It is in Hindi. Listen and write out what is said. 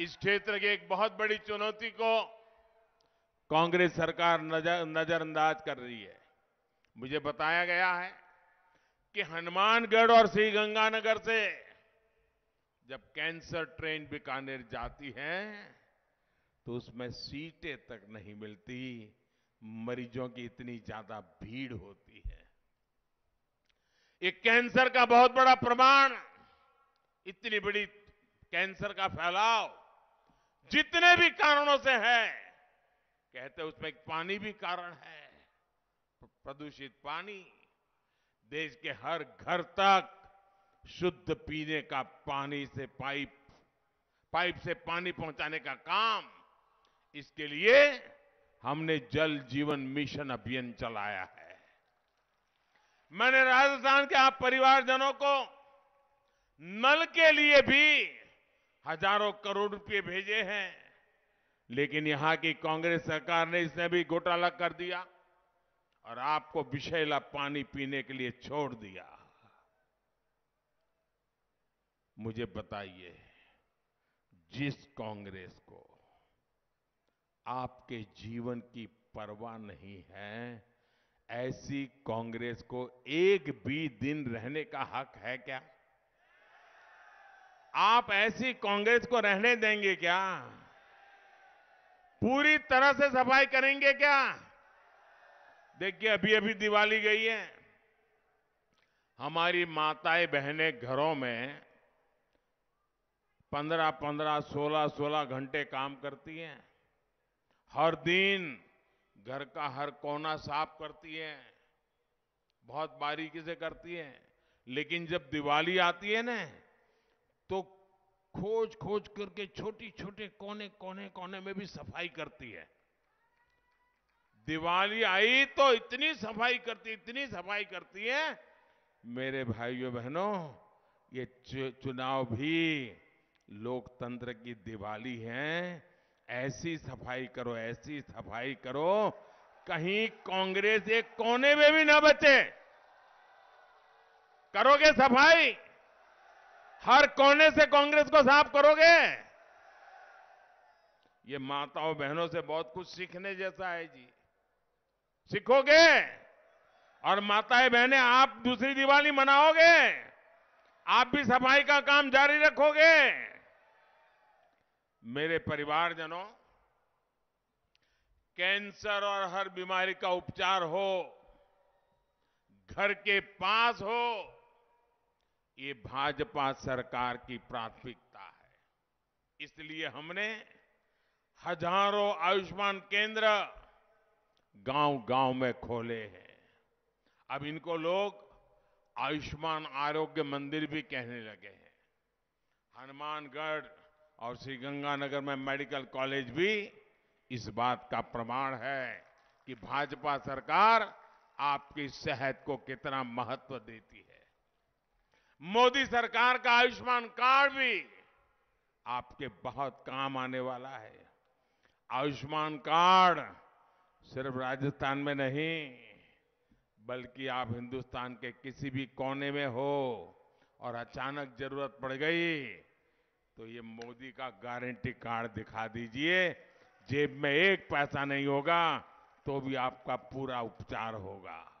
इस क्षेत्र की एक बहुत बड़ी चुनौती को कांग्रेस सरकार नजर नजरअंदाज कर रही है मुझे बताया गया है कि हनुमानगढ़ और श्री गंगानगर से जब कैंसर ट्रेन बीकानेर जाती है तो उसमें सीटें तक नहीं मिलती मरीजों की इतनी ज्यादा भीड़ होती है ये कैंसर का बहुत बड़ा प्रमाण इतनी बड़ी कैंसर का फैलाव जितने भी कारणों से है कहते उसमें पानी भी कारण है प्रदूषित पानी देश के हर घर तक शुद्ध पीने का पानी से पाइप पाइप से पानी पहुंचाने का काम इसके लिए हमने जल जीवन मिशन अभियान चलाया है मैंने राजस्थान के आप परिवारजनों को नल के लिए भी हजारों करोड़ रुपए भेजे हैं लेकिन यहां की कांग्रेस सरकार ने इसने भी घोटाला कर दिया और आपको विषैला पानी पीने के लिए छोड़ दिया मुझे बताइए जिस कांग्रेस को आपके जीवन की परवाह नहीं है ऐसी कांग्रेस को एक भी दिन रहने का हक है क्या आप ऐसी कांग्रेस को रहने देंगे क्या पूरी तरह से सफाई करेंगे क्या देखिए अभी अभी दिवाली गई है हमारी माताएं बहनें घरों में पंद्रह पंद्रह सोलह सोलह घंटे काम करती हैं हर दिन घर का हर कोना साफ करती है बहुत बारीकी से करती है लेकिन जब दिवाली आती है ना तो खोज खोज करके छोटी छोटे कोने कोने कोने में भी सफाई करती है दिवाली आई तो इतनी सफाई करती इतनी सफाई करती है मेरे भाइयों बहनों ये चुनाव भी लोकतंत्र की दिवाली है ऐसी सफाई करो ऐसी सफाई करो कहीं कांग्रेस एक कोने में भी ना बचे करोगे सफाई हर कोने से कांग्रेस को साफ करोगे ये माताओं बहनों से बहुत कुछ सीखने जैसा है जी सीखोगे और माताएं बहनें आप दूसरी दिवाली मनाओगे आप भी सफाई का काम जारी रखोगे मेरे परिवारजनों कैंसर और हर बीमारी का उपचार हो घर के पास हो ये भाजपा सरकार की प्राथमिकता है इसलिए हमने हजारों आयुष्मान केंद्र गांव-गांव में खोले हैं अब इनको लोग आयुष्मान आरोग्य मंदिर भी कहने लगे हैं हनुमानगढ़ और श्रीगंगानगर में मेडिकल कॉलेज भी इस बात का प्रमाण है कि भाजपा सरकार आपकी सेहत को कितना महत्व देती है मोदी सरकार का आयुष्मान कार्ड भी आपके बहुत काम आने वाला है आयुष्मान कार्ड सिर्फ राजस्थान में नहीं बल्कि आप हिंदुस्तान के किसी भी कोने में हो और अचानक जरूरत पड़ गई तो ये मोदी का गारंटी कार्ड दिखा दीजिए जेब में एक पैसा नहीं होगा तो भी आपका पूरा उपचार होगा